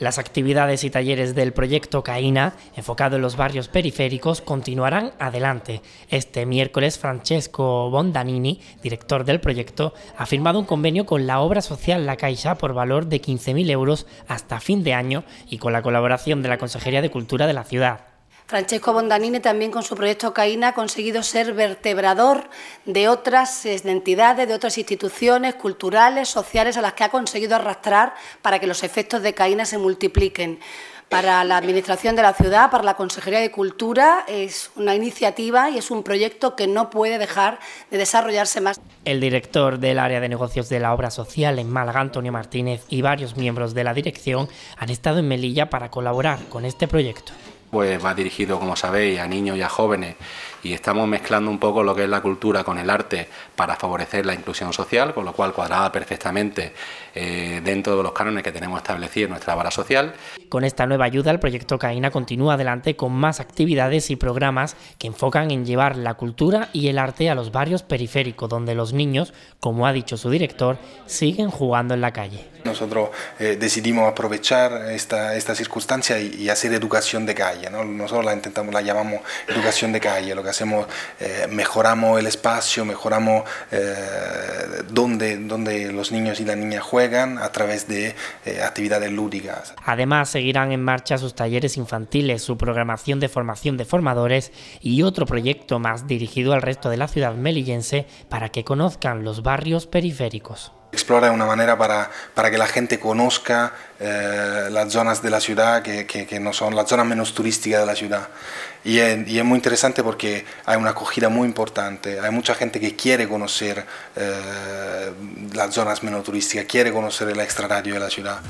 Las actividades y talleres del proyecto Caína, enfocado en los barrios periféricos, continuarán adelante. Este miércoles, Francesco Bondanini, director del proyecto, ha firmado un convenio con la obra social La Caixa por valor de 15.000 euros hasta fin de año y con la colaboración de la Consejería de Cultura de la ciudad. Francesco Bondanini también con su proyecto Caína ha conseguido ser vertebrador de otras entidades, de otras instituciones culturales, sociales, a las que ha conseguido arrastrar para que los efectos de Caína se multipliquen. Para la Administración de la Ciudad, para la Consejería de Cultura, es una iniciativa y es un proyecto que no puede dejar de desarrollarse más. El director del área de negocios de la obra social en Málaga, Antonio Martínez, y varios miembros de la dirección han estado en Melilla para colaborar con este proyecto pues va dirigido, como sabéis, a niños y a jóvenes y estamos mezclando un poco lo que es la cultura con el arte para favorecer la inclusión social, con lo cual cuadrada perfectamente eh, dentro de los cánones que tenemos establecidos en nuestra vara social. Con esta nueva ayuda, el proyecto Caína continúa adelante con más actividades y programas que enfocan en llevar la cultura y el arte a los barrios periféricos, donde los niños, como ha dicho su director, siguen jugando en la calle nosotros eh, decidimos aprovechar esta, circunstancia y, hacer educación de calle. ¿no? Nosotros la intentamos, la llamamos educación de calle. Lo que hacemos, eh, mejoramos el espacio, mejoramos eh, donde, donde los niños y las niñas juegan a través de actividades lúdicas. Además, seguirán en marcha sus talleres infantiles, su programación de formación de formadores y otro proyecto más dirigido al resto de la ciudad melillense para que conozcan los barrios periféricos. Explora una manera para, que la gente conozca eh, las zonas de la ciudad que, no son las zonas menos turísticas de la ciudad. Y es, muy interesante porque hay una acogida muy importante, hay mucha gente que quiere conocer eh, las zonas menos turísticas, quiere conocer el extrarradio de la ciudad.